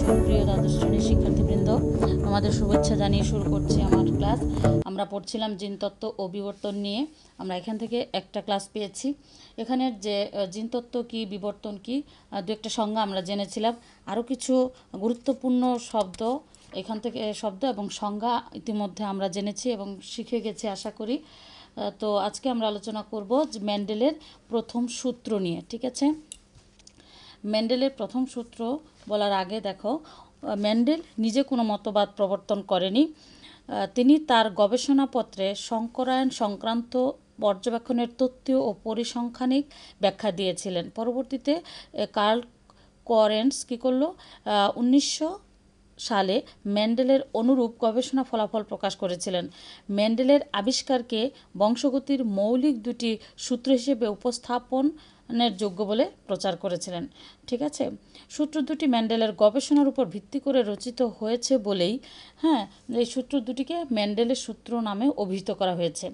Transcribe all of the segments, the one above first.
সুপ্রিয় দ্বাদশ শ্রেণীর শিক্ষার্থীবৃন্দ আমাদের শুভেচ্ছা জানিয়ে শুরু করছি আমার ক্লাস আমরা পড়ছিলাম জিনতত্ত্ব ও বিবর্তন নিয়ে আমরা এখান থেকে একটা ক্লাস পেয়েছি এখানের যে জিনতত্ত্ব কি বিবর্তন কি দু একটা সংজ্ঞা আমরা জেনেছিলাম আরও কিছু গুরুত্বপূর্ণ শব্দ এখান থেকে শব্দ এবং সংজ্ঞা ইতিমধ্যে আমরা জেনেছি এবং শিখে গেছি আশা করি তো আজকে আমরা আলোচনা করব ম্যান্ডেলের প্রথম সূত্র নিয়ে ঠিক আছে ম্যান্ডেলের প্রথম সূত্র বলার আগে দেখো ম্যান্ডেল নিজে কোনো মতবাদ প্রবর্তন করেনি তিনি তার গবেষণাপত্রে শঙ্করায়ণ সংক্রান্ত পর্যবেক্ষণের তথ্য ও পরিসংখ্যানিক ব্যাখ্যা দিয়েছিলেন পরবর্তীতে কার্ল করেন্স কী করলো উনিশশো সালে ম্যান্ডেলের অনুরূপ গবেষণা ফলাফল প্রকাশ করেছিলেন ম্যান্ডেলের আবিষ্কারকে বংশগতির মৌলিক দুটি সূত্র হিসেবে উপস্থাপন নের যোগ্য বলে প্রচার করেছিলেন ঠিক আছে সূত্র দুটি ম্যান্ডেলের গবেষণার উপর ভিত্তি করে রচিত হয়েছে বলেই হ্যাঁ এই সূত্র দুটিকে ম্যান্ডেলের সূত্র নামে অভিহিত করা হয়েছে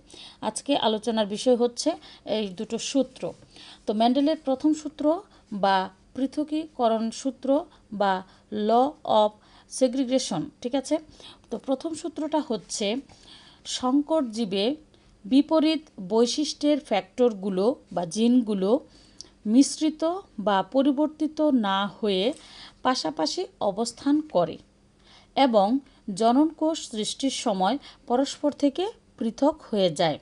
আজকে আলোচনার বিষয় হচ্ছে এই দুটো সূত্র তো ম্যান্ডেলের প্রথম সূত্র বা পৃথকীকরণ সূত্র বা ল অফ সেগ্রিগেশন ঠিক আছে তো প্রথম সূত্রটা হচ্ছে সংকট জীবে বিপরীত বৈশিষ্ট্যের ফ্যাক্টরগুলো বা জিনগুলো মিশ্রিত বা পরিবর্তিত না হয়ে পাশাপাশি অবস্থান করে এবং জননকোষ সৃষ্টির সময় পরস্পর থেকে পৃথক হয়ে যায়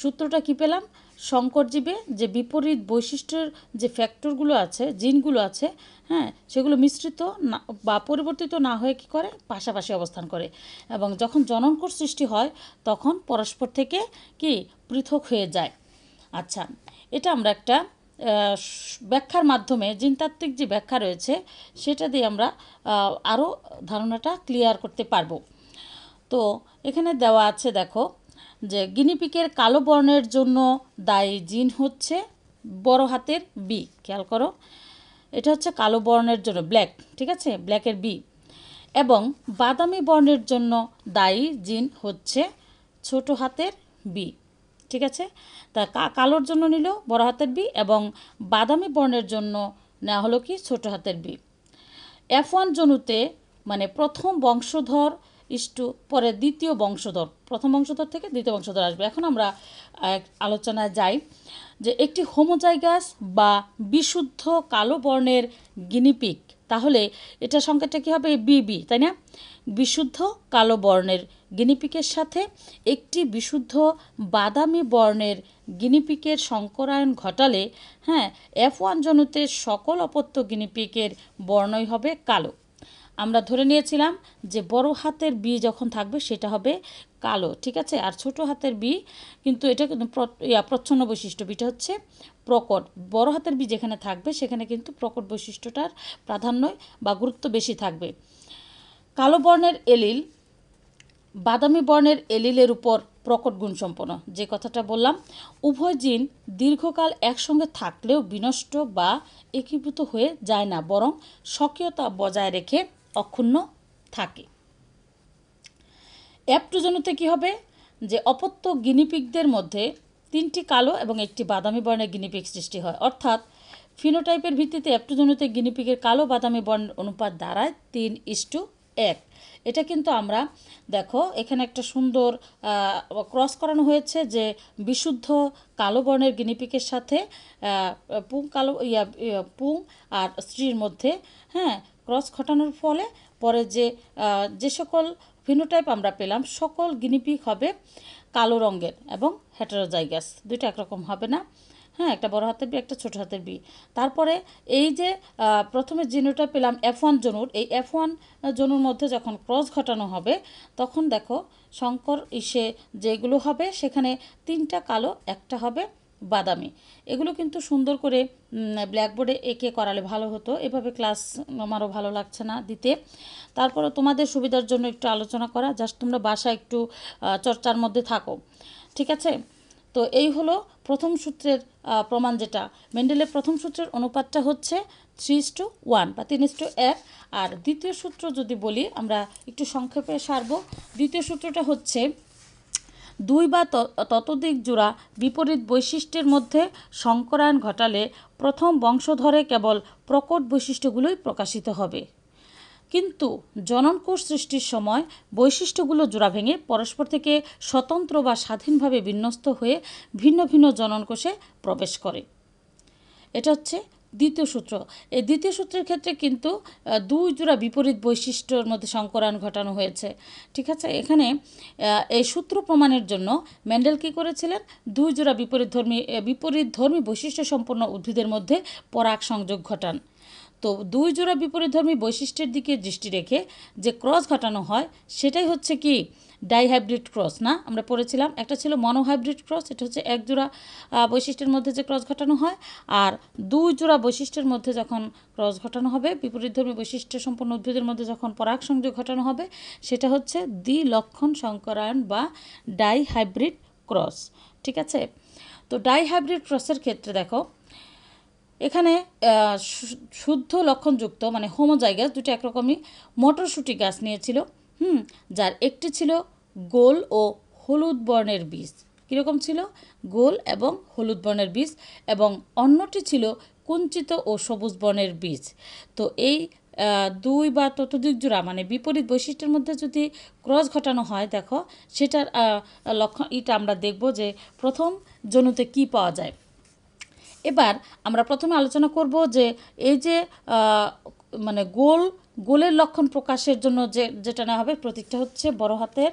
সূত্রটা কি পেলাম শঙ্করজীবে যে বিপরীত বৈশিষ্ট্যের যে ফ্যাক্টরগুলো আছে জিনগুলো আছে হ্যাঁ সেগুলো মিশ্রিত না বা পরিবর্তিত না হয়ে কী করে পাশাপাশি অবস্থান করে এবং যখন জননকোষ সৃষ্টি হয় তখন পরস্পর থেকে কি পৃথক হয়ে যায় আচ্ছা এটা আমরা একটা ব্যাখ্যার মাধ্যমে জিনতাত্ত্বিক যে ব্যাখ্যা রয়েছে সেটা দিয়ে আমরা আরও ধারণাটা ক্লিয়ার করতে পারবো তো এখানে দেওয়া আছে দেখো যে গিনিপিকের কালো বর্ণের জন্য দায়ী জিন হচ্ছে বড় হাতের বি খেয়াল করো এটা হচ্ছে কালো বর্ণের জন্য ব্ল্যাক ঠিক আছে ব্ল্যাকের বি এবং বাদামি বর্ণের জন্য দায়ী জিন হচ্ছে ছোট হাতের বি ঠিক আছে তা কালোর জন্য নিল বড় হাতের বি এবং বাদামি বর্ণের জন্য নেওয়া হলো কি ছোট হাতের বি এফ ওয়ান জনুতে মানে প্রথম বংশধর ইস্টু পরে দ্বিতীয় বংশধর প্রথম বংশধর থেকে দ্বিতীয় বংশধর আসবে এখন আমরা আলোচনায় যাই যে একটি হোমোজাইগাস বা বিশুদ্ধ কালো বর্ণের গিনিপিক তাহলে এটা সংখ্যাটা কী হবে বিবি তাই না বিশুদ্ধ কালো বর্ণের গিনিপিকের সাথে একটি বিশুদ্ধ বাদামি বর্ণের গিনিপিকের সংকরায়ন ঘটালে হ্যাঁ এফ ওয়ান জনুতে সকল অপত্য গিনিপিকের বর্ণই হবে কালো আমরা ধরে নিয়েছিলাম যে বড় হাতের বি যখন থাকবে সেটা হবে কালো ঠিক আছে আর ছোট হাতের বি কিন্তু এটা কিন্তু প্রচ্ছন্ন বৈশিষ্ট্য বিটা হচ্ছে প্রকট বড় হাতের বি যেখানে থাকবে সেখানে কিন্তু প্রকট বৈশিষ্ট্যটার প্রাধান্য বা গুরুত্ব বেশি থাকবে কালো বর্ণের এলিল বাদামি বর্ণের এলিলের উপর প্রকট গুণ সম্পন্ন যে কথাটা বললাম উভয় জিন দীর্ঘকাল একসঙ্গে থাকলেও বিনষ্ট বা একীভূত হয়ে যায় না বরং স্বকীয়তা বজায় রেখে অক্ষুণ্ণ থাকে অ্যাপ্টোজনুতে কী হবে যে অপত্য গিনিপিকদের মধ্যে তিনটি কালো এবং একটি বাদামি বর্ণের গিনিপিক সৃষ্টি হয় অর্থাৎ ফিনোটাইপের ভিত্তিতে অ্যাপ্টোজনুতে গিনিপিকের কালো বাদামি বর্ণ অনুপাত দাঁড়ায় তিন ইস্টু এক এটা কিন্তু আমরা দেখো এখানে একটা সুন্দর ক্রস করানো হয়েছে যে বিশুদ্ধ কালো বর্ণের গিনিপিকের সাথে পুং কালো ইয়া পুং আর স্ত্রীর মধ্যে হ্যাঁ ক্রস ঘটানোর ফলে পরে যে যে সকল ফিনোটাইপ আমরা পেলাম সকল গিনিপিক হবে কালো রঙের এবং হ্যাটারোজাইগাস দুইটা একরকম হবে না হ্যাঁ একটা বড় হাতের বি একটা ছোট হাতের বি তারপরে এই যে প্রথমে জিনোটা পেলাম এফ ওয়ান জনুর এই এফ ওয়ান জনুর মধ্যে যখন ক্রস ঘটানো হবে তখন দেখো শঙ্কর ইসে যেগুলো হবে সেখানে তিনটা কালো একটা হবে বাদামি এগুলো কিন্তু সুন্দর করে ব্ল্যাকবোর্ডে এঁকে করালে ভালো হতো এভাবে ক্লাস আমারও ভালো লাগছে না দিতে তারপর তোমাদের সুবিধার জন্য একটু আলোচনা করা জাস্ট তোমরা বাসা একটু চর্চার মধ্যে থাকো ঠিক আছে তো এই হলো প্রথম সূত্রের প্রমাণ যেটা মেন্ডেলের প্রথম সূত্রের অনুপাতটা হচ্ছে থ্রি ইস টু ওয়ান বা তিন ইস টু এক আর দ্বিতীয় সূত্র যদি বলি আমরা একটু সংক্ষেপে সারব দ্বিতীয় সূত্রটা হচ্ছে দুই বা ততোধিক জোড়া বিপরীত বৈশিষ্ট্যের মধ্যে সংকরায়ন ঘটালে প্রথম বংশধরে কেবল প্রকট বৈশিষ্ট্যগুলোই প্রকাশিত হবে কিন্তু জননকোষ সৃষ্টির সময় বৈশিষ্ট্যগুলো জোড়া ভেঙে পরস্পর থেকে স্বতন্ত্র বা স্বাধীনভাবে বিন্যস্ত হয়ে ভিন্ন ভিন্ন জননকোষে প্রবেশ করে এটা হচ্ছে দ্বিতীয় সূত্র এই দ্বিতীয় সূত্রের ক্ষেত্রে কিন্তু দুই জোড়া বিপরীত বৈশিষ্ট্যর মধ্যে সংকরান ঘটানো হয়েছে ঠিক আছে এখানে এই সূত্র প্রমাণের জন্য ম্যান্ডেল কী করেছিলেন দুই জোড়া বিপরীত ধর্মী বিপরীত ধর্মী বৈশিষ্ট্য সম্পন্ন উদ্ভিদের মধ্যে পরাগ সংযোগ ঘটান তো দুই জোড়া বিপরীতধর্মী বৈশিষ্ট্যের দিকে দৃষ্টি রেখে যে ক্রস ঘটানো হয় সেটাই হচ্ছে কি ডাইহাইব্রিড ক্রস না আমরা পড়েছিলাম একটা ছিল মনোহাইব্রিড ক্রস এটা হচ্ছে এক জোড়া বৈশিষ্ট্যের মধ্যে যে ক্রস ঘটানো হয় আর দুই জোড়া বৈশিষ্ট্যের মধ্যে যখন ক্রস ঘটানো হবে বিপরীতধর্মী বৈশিষ্ট্য সম্পন্ন উদ্ভিদের মধ্যে যখন পরাগ সংযোগ ঘটানো হবে সেটা হচ্ছে লক্ষণ সংকরায়ন বা ডাইহাইব্রিড ক্রস ঠিক আছে তো ডাইহাইব্রিড ক্রসের ক্ষেত্রে দেখো এখানে শুদ্ধ লক্ষণযুক্ত মানে হোমোজাইগাস দুটি একরকমই মটরশুঁটি গাছ নিয়েছিল হুম যার একটি ছিল গোল ও হলুদ বর্ণের বীজ কীরকম ছিল গোল এবং হলুদ বর্ণের বীজ এবং অন্যটি ছিল কুঞ্চিত ও সবুজ বর্ণের বীজ তো এই দুই বা ততোধিক জোড়া মানে বিপরীত বৈশিষ্ট্যের মধ্যে যদি ক্রস ঘটানো হয় দেখো সেটার লক্ষণ এটা আমরা দেখব যে প্রথম জনুতে কি পাওয়া যায় এবার আমরা প্রথমে আলোচনা করব যে এই যে মানে গোল গোলের লক্ষণ প্রকাশের জন্য যে যেটা নেওয়া হবে প্রতীকটা হচ্ছে বড় হাতের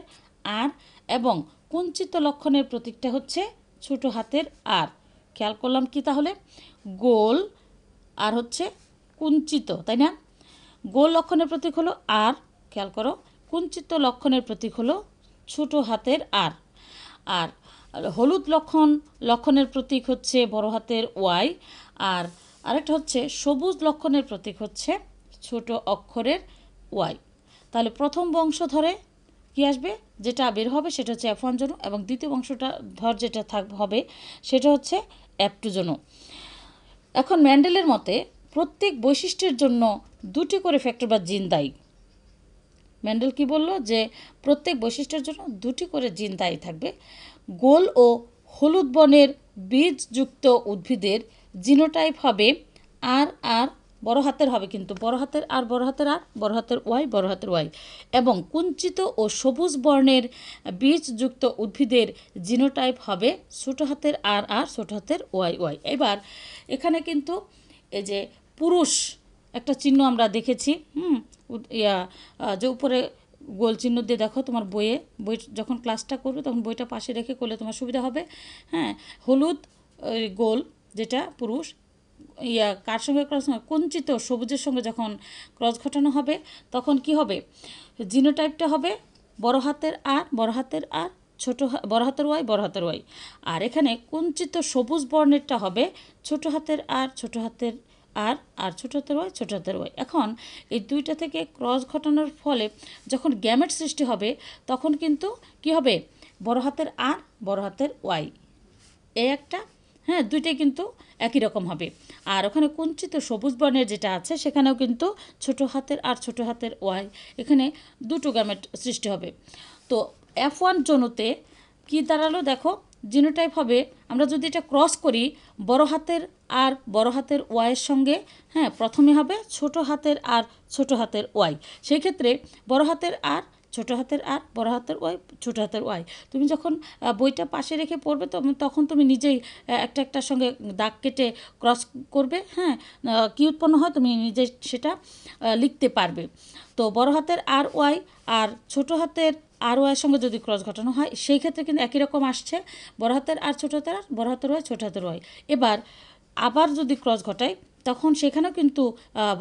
আর এবং কুঞ্চিত লক্ষণের প্রতীকটা হচ্ছে ছোট হাতের আর খেয়াল করলাম কি তাহলে গোল আর হচ্ছে কুঞ্চিত তাই না গোল লক্ষণের প্রতীক হলো আর খেয়াল করো কুঞ্চিত লক্ষণের প্রতীক হলো ছোট হাতের আর আর হলুদ লক্ষণ লক্ষণের প্রতীক হচ্ছে বড় হাতের ওয়াই আর আরেকটা হচ্ছে সবুজ লক্ষণের প্রতীক হচ্ছে ছোট অক্ষরের ওয়াই তাহলে প্রথম বংশ ধরে কি আসবে যেটা বের হবে সেটা হচ্ছে এফ জনু এবং দ্বিতীয় বংশটা ধর যেটা থাক হবে সেটা হচ্ছে অ্যাপ টু জনু এখন ম্যান্ডেলের মতে প্রত্যেক বৈশিষ্ট্যের জন্য দুটি করে ফ্যাক্টর বা জিন দায়ী ম্যান্ডেল কি বলল যে প্রত্যেক বৈশিষ্ট্যের জন্য দুটি করে জিন দায়ী থাকবে গোল ও হলুদ বর্ণের বীজযুক্ত উদ্ভিদের জিনোটাইপ হবে আর আর বড় হাতের হবে কিন্তু বড় হাতের আর বড় হাতের আর বড় হাতের ওয়াই বড় হাতের ওয়াই এবং কুঞ্চিত ও সবুজ বর্ণের বীজযুক্ত উদ্ভিদের জিনোটাইপ হবে ছোটো হাতের আর আর ছোটো হাতের ওয়াই ওয়াই এবার এখানে কিন্তু এই যে পুরুষ একটা চিহ্ন আমরা দেখেছি হুম ইয়া যে উপরে গোল চিহ্ন দিয়ে দেখো তোমার বইয়ে বই যখন ক্লাসটা করবে তখন বইটা পাশে রেখে করলে তোমার সুবিধা হবে হ্যাঁ হলুদ গোল যেটা পুরুষ ইয়া কার সঙ্গে ক্রস কঞ্চিত সবুজের সঙ্গে যখন ক্রস ঘটানো হবে তখন কি হবে জিনো টাইপটা হবে বড় হাতের আর বড় হাতের আর ছোট বড় হাতের ওয়াই বড় হাতের ওয়াই আর এখানে কুঞ্চিত সবুজ বর্ণেরটা হবে ছোট হাতের আর ছোট হাতের আর আর হাতের ওয়াই ছোট হাতের ওয়াই এখন এই দুইটা থেকে ক্রস ঘটানোর ফলে যখন গ্যামেট সৃষ্টি হবে তখন কিন্তু কি হবে বড় হাতের আর বড় হাতের ওয়াই এ একটা হ্যাঁ দুইটাই কিন্তু একই রকম হবে আর ওখানে কুঞ্চিত সবুজ বর্ণের যেটা আছে সেখানেও কিন্তু ছোট হাতের আর ছোট হাতের ওয়াই এখানে দুটো গ্যামেট সৃষ্টি হবে তো এফ ওয়ান জনতে কী দাঁড়ালো দেখো জিনোটাইপ হবে আমরা যদি এটা ক্রস করি বড় হাতের আর বড় হাতের ওয়াইয়ের সঙ্গে হ্যাঁ প্রথমে হবে ছোট হাতের আর ছোট হাতের ওয়াই সেই ক্ষেত্রে বড় হাতের আর ছোট হাতের আর বড় হাতের ওয়াই ছোট হাতের ওয়াই তুমি যখন বইটা পাশে রেখে পড়বে তখন তুমি নিজেই একটা একটার সঙ্গে দাগ কেটে ক্রস করবে হ্যাঁ কী উৎপন্ন হয় তুমি নিজে সেটা লিখতে পারবে তো বড় হাতের আর ওয়াই আর ছোট হাতের আর ওয়ের সঙ্গে যদি ক্রস ঘটানো হয় সেই ক্ষেত্রে কিন্তু একই রকম আসছে বড় হাতের আর ছোট হাতের আর বড় হাতের ওয়ে ছোট হাতের ওয়ে এবার আবার যদি ক্রস ঘটায় তখন সেখানেও কিন্তু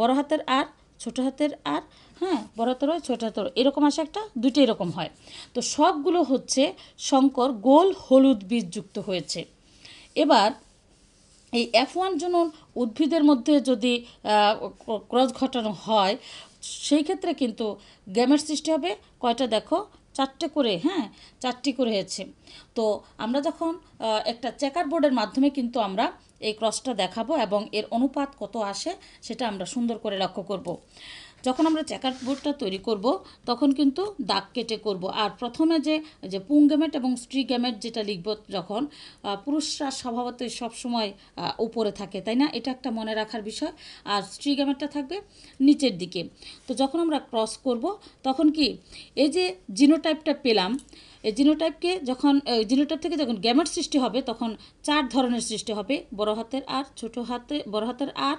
বড় হাতের আর ছোট হাতের আর হ্যাঁ বড় হাতের ওয়ে ছোট হাতের এরকম আসে একটা দুইটা এরকম হয় তো সবগুলো হচ্ছে শঙ্কর গোল হলুদ বীজ যুক্ত হয়েছে এবার এই এফ ওয়ান জনন উদ্ভিদের মধ্যে যদি ক্রস ঘটানো হয় সেই ক্ষেত্রে কিন্তু গ্যামের সৃষ্টি হবে কয়টা দেখো চারটে করে হ্যাঁ চারটি করে হয়েছে তো আমরা যখন একটা চেকার বোর্ডের মাধ্যমে কিন্তু আমরা এই ক্রসটা দেখাবো এবং এর অনুপাত কত আসে সেটা আমরা সুন্দর করে লক্ষ্য করব। যখন আমরা চেকার বোর্ডটা তৈরি করব তখন কিন্তু দাগ কেটে করব আর প্রথমে যে যে পুং গ্যামেট এবং স্ট্রি গ্যামেট যেটা লিখব যখন পুরুষরা স্বভাবতই সবসময় উপরে থাকে তাই না এটা একটা মনে রাখার বিষয় আর স্ট্রি গ্যামেটটা থাকবে নিচের দিকে তো যখন আমরা ক্রস করব তখন কি এই যে জিনোটাইপটা পেলাম এই জিনোটাইপকে যখন জিনোটাইপ থেকে যখন গ্যামেট সৃষ্টি হবে তখন চার ধরনের সৃষ্টি হবে বড় হাতের আর ছোট হাতে বড় হাতের আর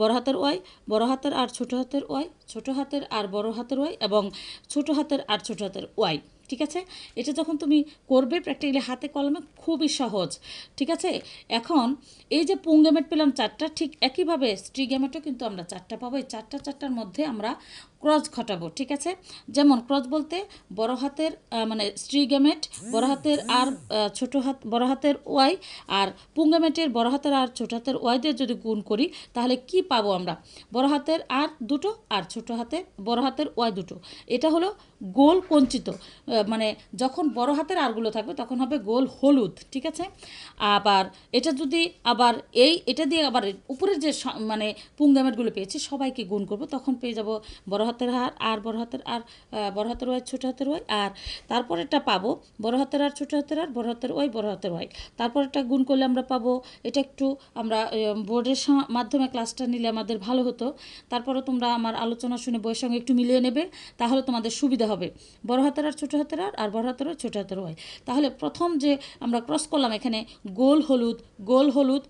বড় হাতের ওয়াই বড় হাতের আর ছোট হাতের ওয়াই ছোট হাতের আর বড় হাতের ওয়াই এবং ছোট হাতের আর ছোট হাতের ওয়াই ঠিক আছে এটা যখন তুমি করবে প্র্যাকটিক্যালি হাতে কলমে খুবই সহজ ঠিক আছে এখন এই যে পুং গ্যামেট পেলাম চারটা ঠিক একইভাবে স্ট্রি গ্যামেটও কিন্তু আমরা চারটা পাবো এই চারটা চারটার মধ্যে আমরা ক্রস ঘটাবো ঠিক আছে যেমন ক্রস বলতে বড় হাতের মানে স্ট্রি গ্যামেট বড় হাতের আর ছোট হাত বড় হাতের ওয়াই আর গ্যামেটের বড় হাতের আর ছোট হাতের ওয়াই দিয়ে যদি গুণ করি তাহলে কি পাবো আমরা বড় হাতের আর দুটো আর ছোট হাতে বড় হাতের ওয়াই দুটো এটা হলো গোল কঞ্চিত মানে যখন বড় হাতের আরগুলো থাকবে তখন হবে গোল হলুদ ঠিক আছে আবার এটা যদি আবার এই এটা দিয়ে আবার উপরের যে মানে পুঙ্গামেটগুলো পেয়েছি সবাইকে গুণ করব তখন পেয়ে যাব বড় হাতের হার আর বড় হাতের আর বড় হাতের ওয়াই ছোটো হাতের ওয়াই আর এটা পাবো বড় হাতের আর ছোটো হাতের আর বড় হাতের ওয়াই বড় হাতের ওয়াই এটা গুণ করলে আমরা পাবো এটা একটু আমরা বোর্ডের মাধ্যমে ক্লাসটা নিলে আমাদের ভালো হতো তারপরে তোমরা আমার আলোচনা শুনে বইয়ের সঙ্গে একটু মিলিয়ে নেবে তাহলে তোমাদের সুবিধা হবে বড় হাতের আর ছোটো হাতের হাতের আর আর বড় হাতের ছোট হাতের হয় তাহলে প্রথম যে আমরা ক্রস করলাম এখানে গোল হলুদ গোল হলুদ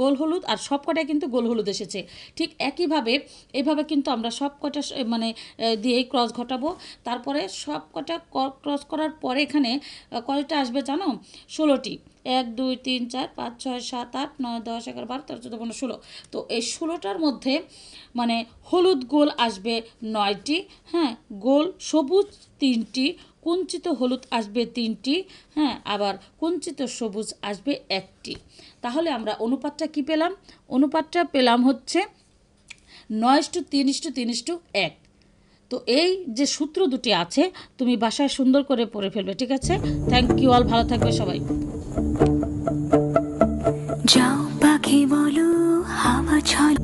গোল হলুদ আর সব কিন্তু গোল হলুদ এসেছে ঠিক একইভাবে এইভাবে কিন্তু আমরা সব কটা মানে দিয়েই ক্রস ঘটাবো তারপরে সব কটা ক্রস করার পরে এখানে কয়টা আসবে জানো ষোলোটি এক দুই তিন চার পাঁচ ছয় সাত আট নয় দশ এগারো বারো তেরো চোদ্দ পনেরো ষোলো তো এই ষোলোটার মধ্যে মানে হলুদ গোল আসবে নয়টি হ্যাঁ গোল সবুজ তিনটি কুঞ্চিত হলুদ আসবে তিনটি হ্যাঁ আবার কুঞ্চিত সবুজ আসবে একটি তাহলে আমরা অনুপাতটা কি পেলাম অনুপাতটা পেলাম হচ্ছে নয় টু তিন টু তিন টু এক তো এই যে সূত্র দুটি আছে তুমি বাসায় সুন্দর করে পড়ে ফেলবে ঠিক আছে থ্যাংক ইউ অল ভালো থাকবে সবাই अच्छा